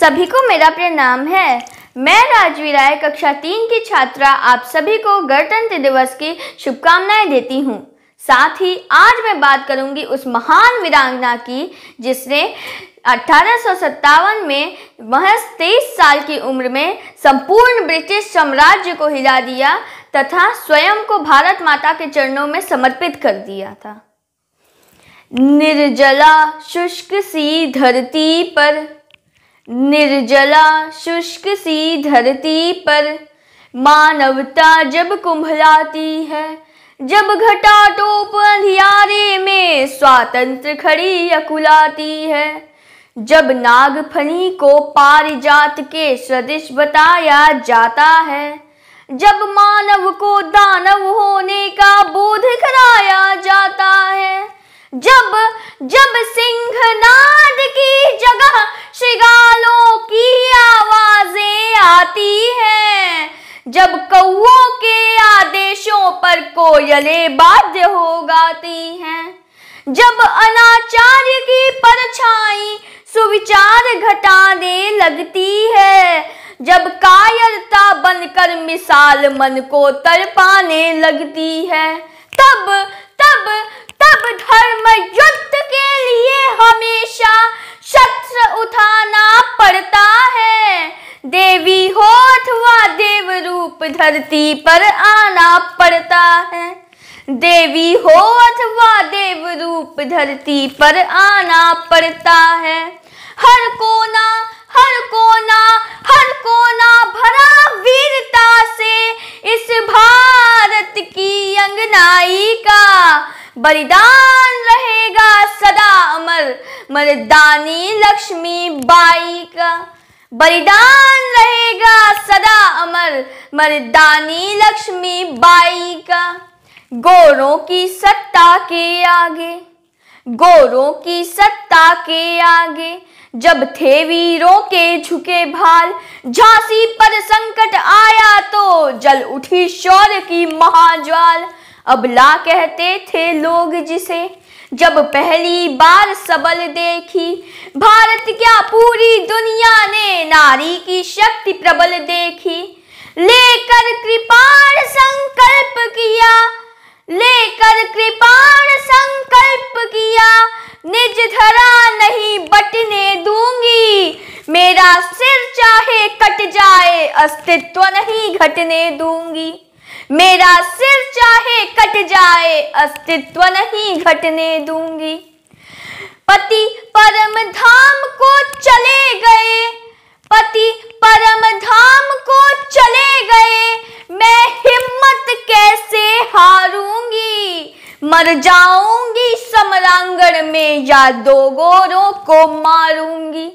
सभी को मेरा प्रणाम है मैं राजवी राय कक्षा तीन की छात्रा आप सभी को गणतंत्र दिवस की शुभकामनाएं देती हूँ साथ ही आज मैं बात करूंगी उस महान वीरांगना की जिसने अठारह में महज तेईस साल की उम्र में संपूर्ण ब्रिटिश साम्राज्य को हिला दिया तथा स्वयं को भारत माता के चरणों में समर्पित कर दिया था निर्जला शुष्क सी धरती पर निर्जला शुष्क सी धरती पर मानवता जब कुंभलाती है जब घटा टोप अंधियारे में स्वातंत्र खड़ी अकुलाती है जब नागफनी को पारिजात के सदिश बताया जाता है जब मानव को दानव होने का बोध कराया जाता कोयले बाध्य हो गाती हैं जब अनाचार्य की परछाई सुविचार घटाने लगती है जब कायरता बनकर मिसाल मन को तड़पाने लगती है तब तब तब धर्म युद्ध के लिए हमेशा शस्त्र उठाना पड़ता है देवी हो अथवा देव रूप धरती पर आना देवी हो अथवा देव रूप धरती पर आना पड़ता है हर कोना हर कोना हर कोना भरा वीरता से इस भारत की अंगनाई का बलिदान रहेगा सदा अमर मर्दानी लक्ष्मी बाई का बलिदान रहेगा सदा अमर मर्दानी लक्ष्मी बाई का गोरों की सत्ता के आगे गोरों की सत्ता के आगे जब थे वीरों के झुके भाल झांसी पर संकट आया तो जल उठी शौर्य की महाज्वाल अब ला कहते थे लोग जिसे जब पहली बार सबल देखी भारत क्या पूरी दुनिया ने नारी की शक्ति प्रबल देखी लेकर कृपाण संकल्प किया लेकर कृपाण संकल्प किया निज धरा नहीं बटने दूंगी मेरा सिर चाहे कट जाए अस्तित्व नहीं घटने दूंगी मेरा सिर चाहे कट जाए अस्तित्व नहीं घटने दूंगी पति परम धाम को चले गए पति परम धाम को चले गए मैं हिम्मत कैसे हार मर जाऊंगी समरांगण में या दो गोरों को मारूंगी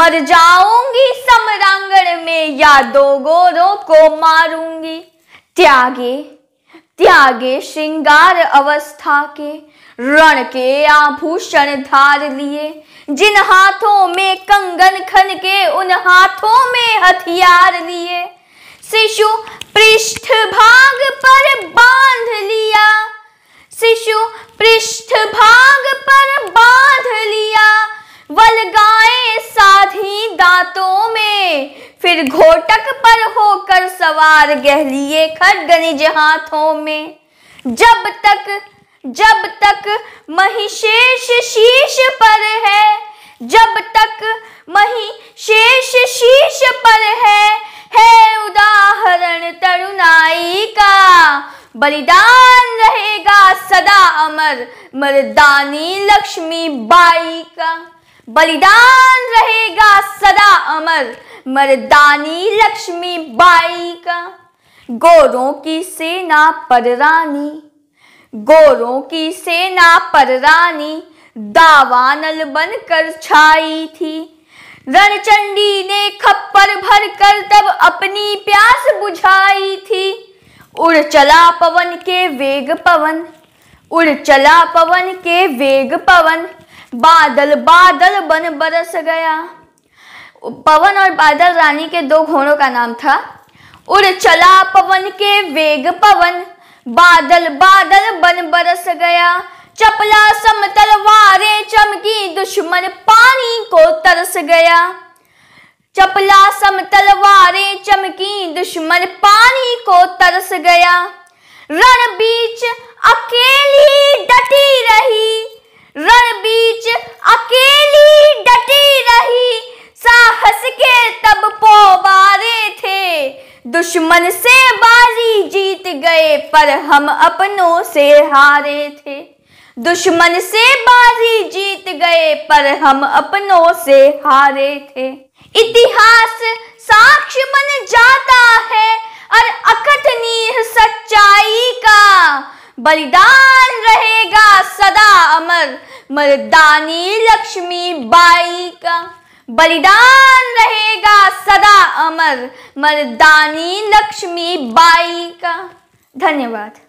मर जाऊंगी समरांगण में या दो गोरों को मारूंगी त्यागे त्यागे श्रृंगार अवस्था के रण के आभूषण धार लिए जिन हाथों में कंगन खन के उन हाथों में हथियार लिए शिशु पृष्ठ भाग पर बांध लिया शिशु पृष्ठ भाग पर बांध लिया वलगाए साधी दांतों में फिर घोटक पर होकर सवार गहलिए खड़गनिज हाथों में जब तक जब तक महिशेष शीश पर है जब तक शेष शीश पर है है उदाहरण तरुणाई का बलिदान रहेगा सदा अमर मर्दानी लक्ष्मी बाई का बलिदान रहेगा सदा अमर मर्दानी लक्ष्मी बाई का गोरों की सेना पर रानी गोरों की सेना पर रानी दावानल बनकर छाई थी रणचंडी ने खप्पर भर कर तब अपनी प्यास बुझाई थी उड़ चला पवन के वेग पवन उड़ चला पवन के वेग पवन बादल बादल बन बरस गया पवन और बादल रानी के दो घोड़ों का नाम था उड़ चला पवन के वेग पवन बादल बादल बन बरस गया चपला समतल वारे चमकी दुश्मन पानी को तरस गया चपला सम तलवारें चमकी दुश्मन पानी को तरस गया रण बीच अकेली डटी रही रण बीच अकेली डटी रही साहस के तब पोबारे थे दुश्मन से बाजी जीत गए पर हम अपनों से हारे थे दुश्मन से बाजी जीत गए पर हम अपनों से हारे थे इतिहास साक्ष्य बन जाता है और अकथनीय सच्चाई का बलिदान रहेगा सदा अमर मर्दानी लक्ष्मी बाई का बलिदान रहेगा सदा अमर मर्दानी लक्ष्मी बाई का धन्यवाद